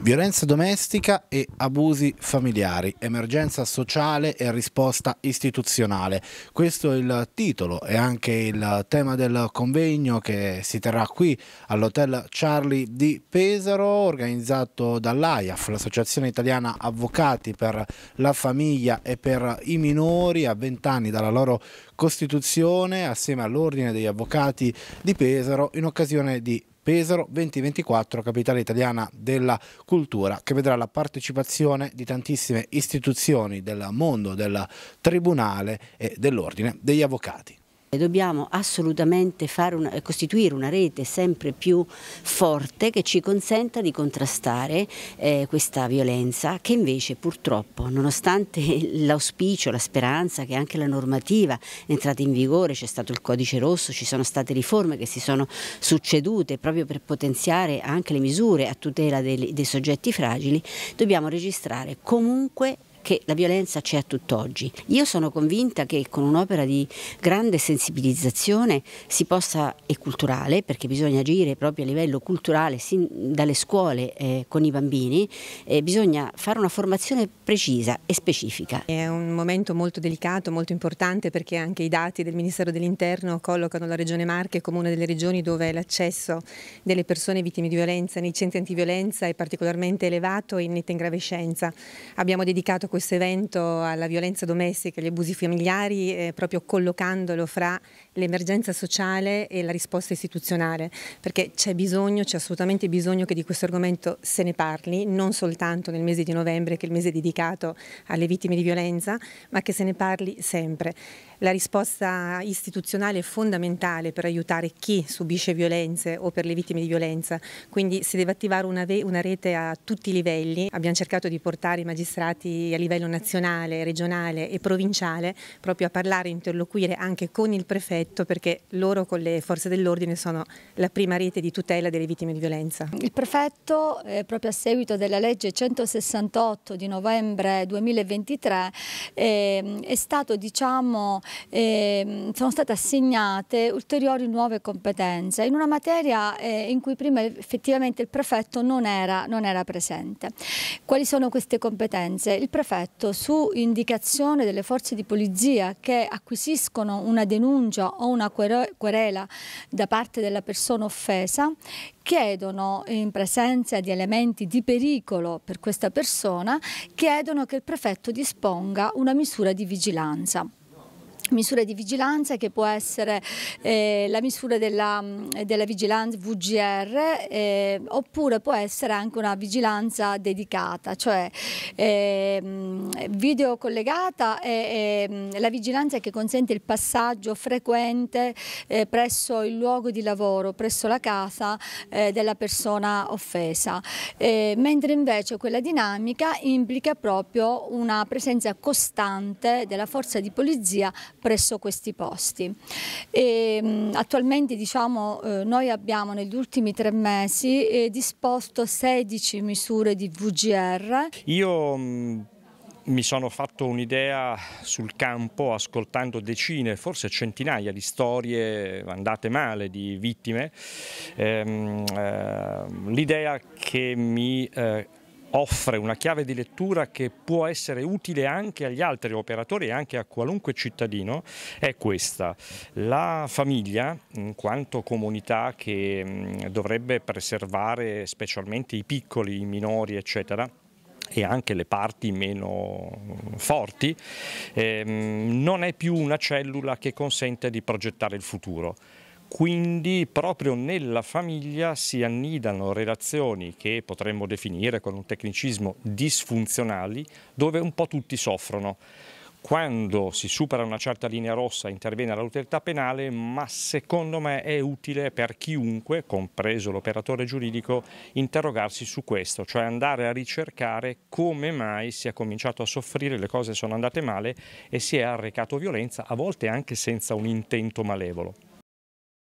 Violenza domestica e abusi familiari, emergenza sociale e risposta istituzionale. Questo è il titolo e anche il tema del convegno che si terrà qui all'Hotel Charlie di Pesaro, organizzato dall'AIAF, l'Associazione Italiana Avvocati per la Famiglia e per i Minori, a vent'anni dalla loro costituzione, assieme all'Ordine degli Avvocati di Pesaro, in occasione di Pesaro 2024, capitale italiana della cultura, che vedrà la partecipazione di tantissime istituzioni del mondo del Tribunale e dell'Ordine degli Avvocati. Dobbiamo assolutamente una, costituire una rete sempre più forte che ci consenta di contrastare eh, questa violenza che invece purtroppo, nonostante l'auspicio, la speranza che anche la normativa è entrata in vigore, c'è stato il codice rosso, ci sono state riforme che si sono succedute proprio per potenziare anche le misure a tutela dei, dei soggetti fragili, dobbiamo registrare comunque che la violenza c'è a tutt'oggi. Io sono convinta che con un'opera di grande sensibilizzazione si possa, e culturale, perché bisogna agire proprio a livello culturale, dalle scuole eh, con i bambini, eh, bisogna fare una formazione precisa e specifica. È un momento molto delicato, molto importante perché anche i dati del Ministero dell'Interno collocano la Regione Marche come una delle regioni dove l'accesso delle persone vittime di violenza nei centri antiviolenza è particolarmente elevato e in netta ingravescenza. Abbiamo dedicato questo evento alla violenza domestica e agli abusi familiari eh, proprio collocandolo fra l'emergenza sociale e la risposta istituzionale, perché c'è bisogno, c'è assolutamente bisogno che di questo argomento se ne parli, non soltanto nel mese di novembre che è il mese dedicato alle vittime di violenza, ma che se ne parli sempre. La risposta istituzionale è fondamentale per aiutare chi subisce violenze o per le vittime di violenza, quindi si deve attivare una, una rete a tutti i livelli. Abbiamo cercato di portare i magistrati a livello nazionale, regionale e provinciale proprio a parlare e interloquire anche con il prefetto perché loro con le forze dell'ordine sono la prima rete di tutela delle vittime di violenza. Il prefetto, eh, proprio a seguito della legge 168 di novembre 2023, eh, è stato diciamo, eh, sono state assegnate ulteriori nuove competenze in una materia eh, in cui prima effettivamente il prefetto non era, non era presente. Quali sono queste competenze? Il prefetto su indicazione delle forze di polizia che acquisiscono una denuncia o una querela da parte della persona offesa chiedono in presenza di elementi di pericolo per questa persona, chiedono che il prefetto disponga una misura di vigilanza misure di vigilanza che può essere eh, la misura della, mm, della vigilanza VGR eh, oppure può essere anche una vigilanza dedicata, cioè eh, mm, video collegata è, è, mm, la vigilanza che consente il passaggio frequente eh, presso il luogo di lavoro, presso la casa eh, della persona offesa, eh, mentre invece quella dinamica implica proprio una presenza costante della forza di polizia presso questi posti. E, ehm, attualmente diciamo, eh, noi abbiamo negli ultimi tre mesi eh, disposto 16 misure di VGR. Io mm, mi sono fatto un'idea sul campo ascoltando decine, forse centinaia di storie andate male, di vittime. Ehm, ehm, l'idea che mi eh, offre una chiave di lettura che può essere utile anche agli altri operatori e anche a qualunque cittadino è questa. La famiglia, in quanto comunità che dovrebbe preservare specialmente i piccoli, i minori, eccetera, e anche le parti meno forti, ehm, non è più una cellula che consente di progettare il futuro quindi proprio nella famiglia si annidano relazioni che potremmo definire con un tecnicismo disfunzionali, dove un po' tutti soffrono. Quando si supera una certa linea rossa interviene l'autorità penale, ma secondo me è utile per chiunque, compreso l'operatore giuridico, interrogarsi su questo, cioè andare a ricercare come mai si è cominciato a soffrire, le cose sono andate male e si è arrecato violenza, a volte anche senza un intento malevolo.